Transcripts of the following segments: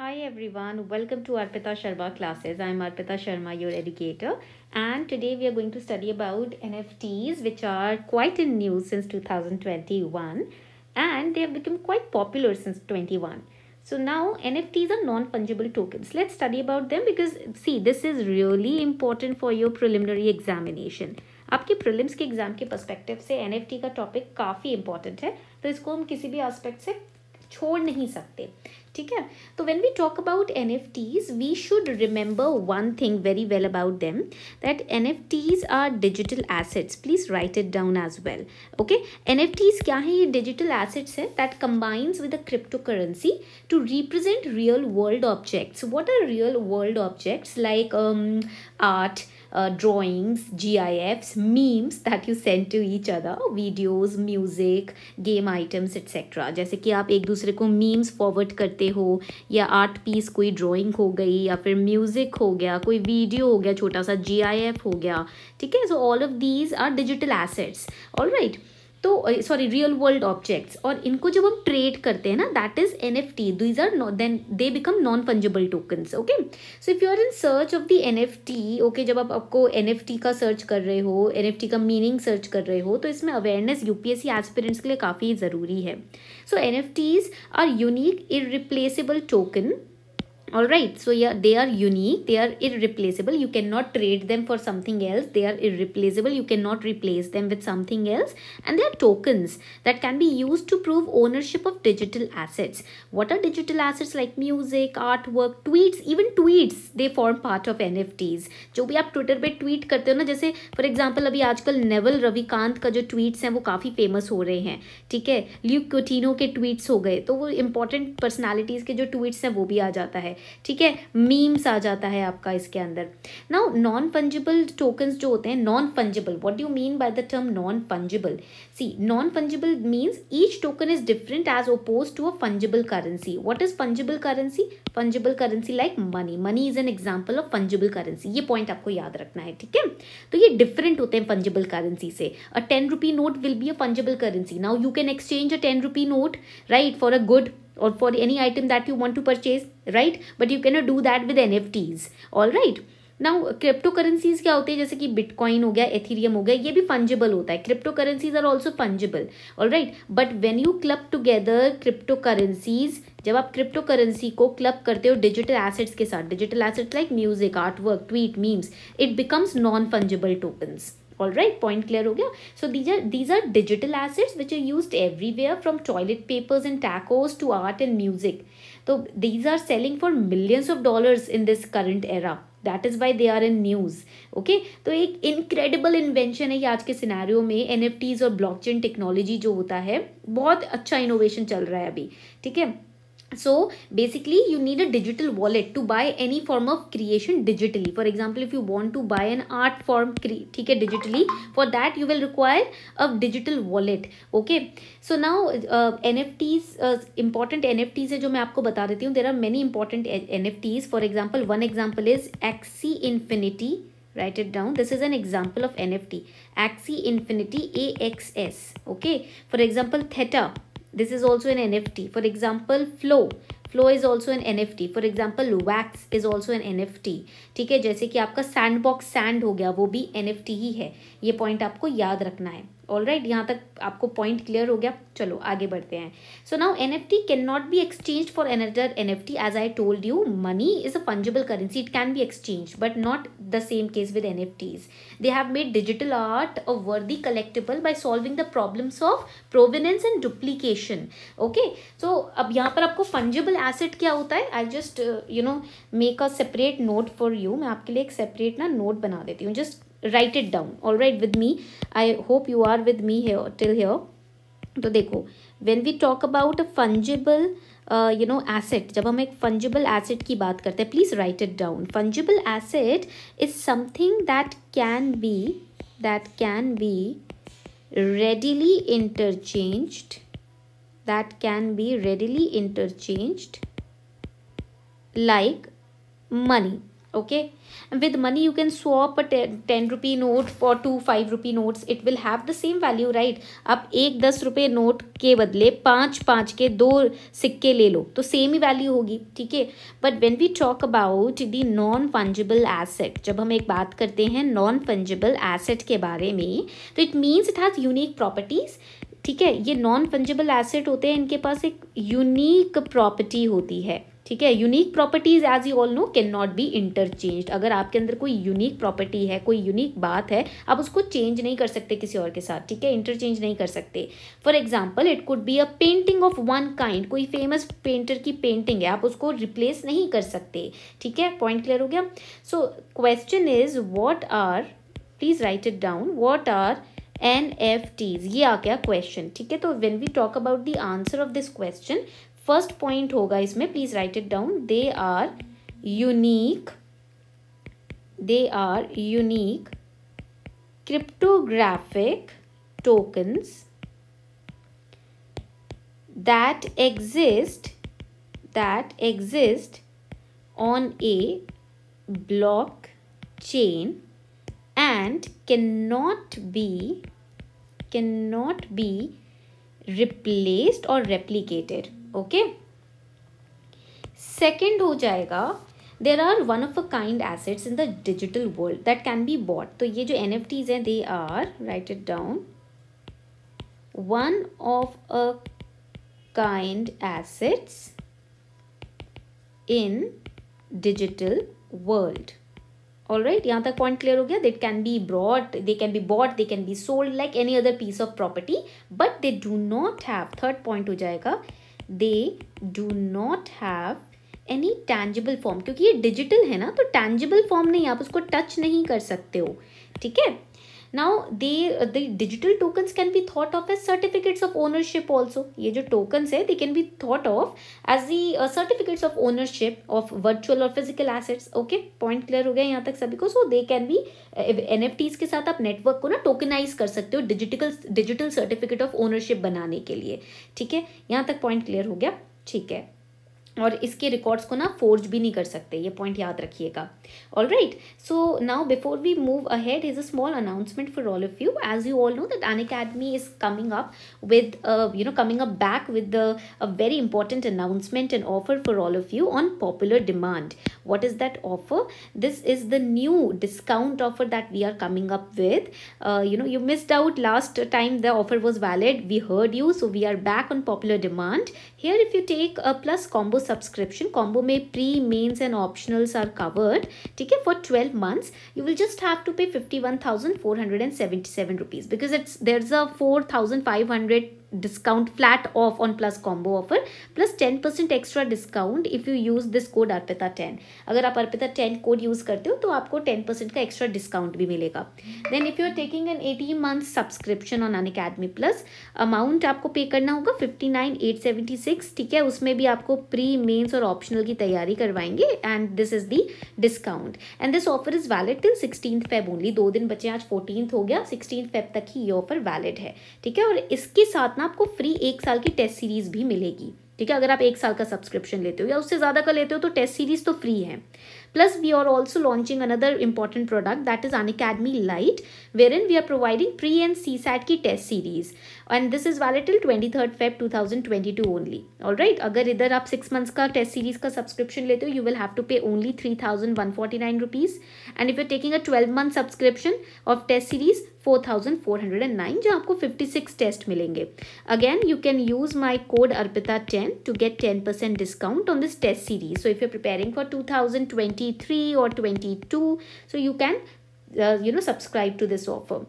Hi everyone, welcome to Arpita Sharma classes. I am Arpita Sharma, your educator and today we are going to study about NFTs which are quite in news since 2021 and they have become quite popular since 21. So now NFTs are non-fungible tokens. Let's study about them because see this is really important for your preliminary examination. आपके prelims के exam के perspective से NFT का topic काफ़ी important है तो इसको हम किसी भी एस्पेक्ट से छोड़ नहीं सकते ठीक है तो when we talk about N F Ts we should remember one thing very well about them that N F Ts are digital assets please write it down as well okay N F Ts क्या है ये digital assets है that combines with a crypto currency to represent real world objects what are real world objects like art uh, drawings, GIFs, memes that you send to each other, videos, music, game items, etc. जैसे कि आप एक दूसरे को memes forward करते हो या art piece कोई drawing हो गई या फिर music हो गया कोई video हो गया छोटा सा GIF हो गया ठीक है so all of these are digital assets all right तो सॉरी रियल वर्ल्ड ऑब्जेक्ट्स और इनको जब हम ट्रेड करते हैं ना that is N F T these are then they become non fungible tokens okay so if you are in search of the N F T okay जब आप आपको एन एफ टी का सर्च कर रहे हो एन एफ टी का meaning search कर रहे हो तो इसमें awareness U P S C aspirants के लिए काफ़ी ज़रूरी है so N F Ts are unique replaceable token all right so yeah they are unique they are irreplaceable you cannot trade them for something else they are irreplaceable you cannot replace them with something else and they are tokens that can be used to prove ownership of digital assets what are digital assets like music artwork tweets even tweets they form part of nfts जो भी आप Twitter पे tweet करते हो ना जैसे for example अभी आजकल नेवल रविकांत का जो ट्वीट्स हैं वो काफ़ी फेमस हो रहे हैं ठीक है ल्यूक कोटिनो के ट्वीट्स हो गए तो वो इंपॉर्टेंट पर्सनालिटीज़ के जो ट्वीट्स हैं वो भी आ जाता है ठीक है मीम्स आ जाता है आपका इसके अंदर नाउ नॉन फंजिबल टोकन्स जो होते हैं non fungible what you mean by the term non fungible see non fungible means each token is different as oppose to a fungible currency what is fungible currency fungible currency like money money is an example of fungible currency ये point आपको याद रखना है ठीक है तो ये different होते हैं फंजिबल करेंसी से a ten rupee note will be a fungible currency now you can exchange a ten rupee note right for a good or for any item that you want to purchase right but you cannot do that with nfts all right now crypto currencies क्या होते हैं जैसे कि bitcoin हो गया Ethereum हो गया ये भी फंजेबल होता है crypto currencies are also fungible all right but when you club together crypto currencies जब आप क्रिप्टो करेंसी को क्लब करते हो डिजिटल एसेट्स के साथ digital assets like music art work tweet memes it becomes non fungible tokens all right point clear हो गया so these are these are digital assets which are use everywhere from toilet papers and tacos to art and music तो these are selling for millions of dollars in this current era that is why they are in news okay तो एक incredible invention है ये आज के सिनारियों में N F Ts और ब्लॉक चेन टेक्नोलॉजी जो होता है बहुत अच्छा इनोवेशन चल रहा है अभी ठीक है so basically you need a digital wallet to buy any form of creation digitally for example if you want to buy an art form ठीक ticket digitally for that you will require a digital wallet okay so now uh, NFTs uh, important NFTs है जो there are many important NFTs for example one example is Axie Infinity write it down this is an example of NFT Axie Infinity AXS okay for example Theta This is also an NFT. For example, flow. Flow is also an N F T for example Wax is also an N F T ठीक है जैसे कि आपका sand box sand हो गया वो भी N F T ही है ये पॉइंट आपको याद रखना है ऑल राइट यहाँ तक आपको पॉइंट क्लियर हो गया चलो आगे बढ़ते हैं so now N F T can not be exchange for another N F T as I told you money is a fungible currency it can be exchange but not the same case with N F Ts they have made digital art a worthy collectable by solving the problems of provenance and duplication okay so अब यहाँ पर आपको fungible asset क्या होता है I just you know make a separate note for you मैं आपके लिए एक सेपरेट ना नोट बना देती हूँ just write it down all right with me i hope you are with me here till here तो देखो when we talk about a fungible you know asset जब हम एक फंजिबल एसेट की बात करते हैं please write it down fungible asset is something that can be that can be readily interchanged that can be readily interchanged like money okay with money you can swap a 10, 10 rupee note for two 5 rupee notes it will have the same value right आप एक दस रुपये note के बदले पाँच पाँच के दो सिक्के ले लो तो सेम ही वैल्यू होगी ठीक है but when we talk about the non fungible asset जब हम एक बात करते हैं नॉन फंजिबल एसेट के बारे में तो it means it has unique properties ठीक है ये नॉन फंजिबल एसेट होते हैं इनके पास एक यूनिक प्रॉपर्टी होती है ठीक है unique properties as you all know can not be interchange अगर आपके अंदर कोई यूनिक प्रॉपर्टी है कोई यूनिक बात है आप उसको चेंज नहीं कर सकते किसी और के साथ ठीक है इंटरचेंज नहीं कर सकते for example it could be a painting of one kind कोई फेमस पेंटर की पेंटिंग है आप उसको रिप्लेस नहीं कर सकते ठीक है पॉइंट क्लियर हो गया so question is what are please write it down what are N F Ts ये आ गया क्वेश्चन ठीक है तो when we talk about the answer of this question first point होगा इसमें please write it down they are unique they are unique cryptographic tokens that exist that exist on a chain and cannot be cannot be replaced or replicated okay second हो जाएगा there are one of a kind assets in the digital world that can be bought तो ये जो N F Ts हैं they are write it down one of a kind assets in digital world all right यहाँ तक point clear हो गया that can be bought they can be bought they can be sold like any other piece of property but they do not have third point हो जाएगा they do not have any tangible form क्योंकि ये digital है ना तो tangible form नहीं आप उसको टच नहीं कर सकते हो ठीक है now they uh, the digital tokens can be thought of as certificates of ownership also ये जो tokens है they can be thought of as the uh, certificates of ownership of virtual or physical assets okay point clear हो गया यहाँ तक सभी को so they can be N F Ts के साथ आप नेटवर्क को ना टोकनाइज कर सकते हो digital digital certificate of ownership बनाने के लिए ठीक है यहाँ तक पॉइंट क्लियर हो गया ठीक है और इसके रिकॉर्ड्स को ना फोर्ज भी नहीं कर सकते ये पॉइंट याद रखिएगा all right so now before we move ahead is a small announcement for all of you as you all know that Unacademy is coming up with you know coming up back with a very important announcement and offer for all of you on popular demand what is that offer this is the new discount offer that we are coming up with you know you missed out last time the offer was valid we heard you so we are back on popular demand here if you take a plus combos subscription combo may pre mains and optionals are covered okay for 12 months you will just have to pay 51477 rupees because it's there's a 4500 discount flat off on plus combo offer plus 10% extra discount if you use this code arpita 10 अगर आप arpita 10 code use करते हो तो आपको 10% का extra discount भी मिलेगा then if you are taking an 18 month subscription on an academy plus amount आपको pay करना होगा 59876 ठीक है उसमें भी आपको pre mains और optional की तैयारी करवाएंगे and this is the discount and this offer is valid till 16th Feb only दो दिन बचे आज 14th हो गया 16th Feb तक ही ये offer valid है ठीक है और इसके साथ ना आपको फ्री एक साल की टेस्ट सीरीज भी मिलेगी ठीक है अगर आप एक साल का सब्सक्रिप्शन लेते हो या उससे ज़्यादा का लेते हो तो टेस्ट सीरीज तो फ्री है plus we are also launching another important product that is Unacademy lite wherein we are providing pre and CSAT की test series and this is valid till twenty third Feb two thousand twenty two only all right अगर इधर आप six months का test series का subscription लेते हो you will have to pay only three thousand one forty nine rupees and if you taking a twelve month subscription of test series four thousand four hundred and nine जो आपको fifty six test मिलेंगे again you can use my code Arpita ten to get ten percent discount on this test series so if you thousand twenty three or twenty two so you can you know subscribe to this offer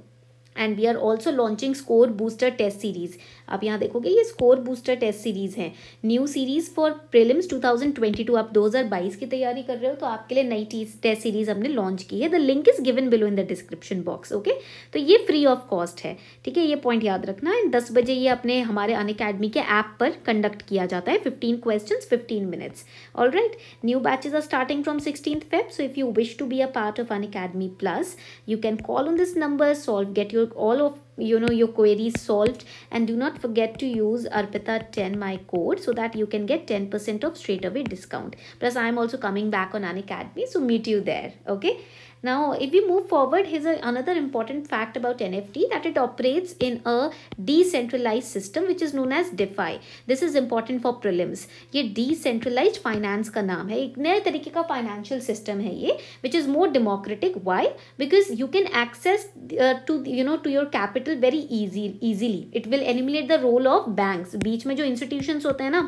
and we are also launching score booster test series आप यहाँ देखोगे ये score booster test series है new series for prelims 2022 आप 2022 की तैयारी कर रहे हो तो आपके लिए नई टेस्ट सीरीज़ हमने लॉन्च की है the link is given below in the description box okay तो ये फ्री ऑफ कॉस्ट है ठीक है ये पॉइंट याद रखना एंड दस बजे ये अपने हमारे अन अकेडमी के ऐप पर कंडक्ट किया जाता है fifteen question fifteen minutes all right new batches are starting from sixteen Feb so if you wish to be a part of Unacademy plus you can call on this number solve get your all of you know your queries solved and do not forget to use Arpita 10 my code so that you can get 10% of straightaway discount plus I'm also coming back on Unacademy so meet you there okay now, if we move forward, here's a, another important fact about NFT that it operates in a decentralized system which is known as DeFi. This is important for prelims. ये decentralized finance का नाम है एक नए तरीके का financial system है ये which is more democratic. Why? Because you can access uh, to you know to your capital very easy easily. It will eliminate the role of banks. बीच में जो institutions होते हैं ना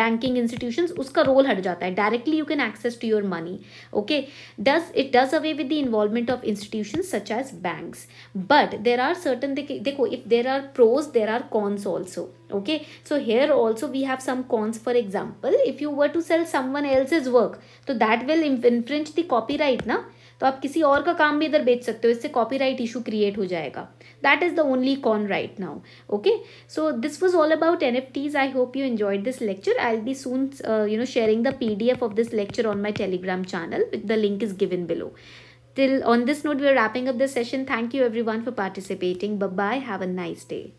banking institutions उसका role हट जाता है. Directly you can access to your money. Okay. Does it does away with the involvement of institutions such as banks but there are certain dekho, if there are pros there are cons also okay so here also we have some cons for example if you were to sell someone else's work so that will infringe the copyright na तो आप किसी और का काम भी इधर बेच सकते हो इससे कॉपीराइट इशू क्रिएट हो जाएगा that is the only con right now okay so this was all about N F NFTs I hope you enjoyed this lecture I be soon you know sharing the P of this lecture on my Telegram channel the link is given below Till on this note, we are wrapping up this session. Thank you everyone for participating. Bye bye. Have a nice day.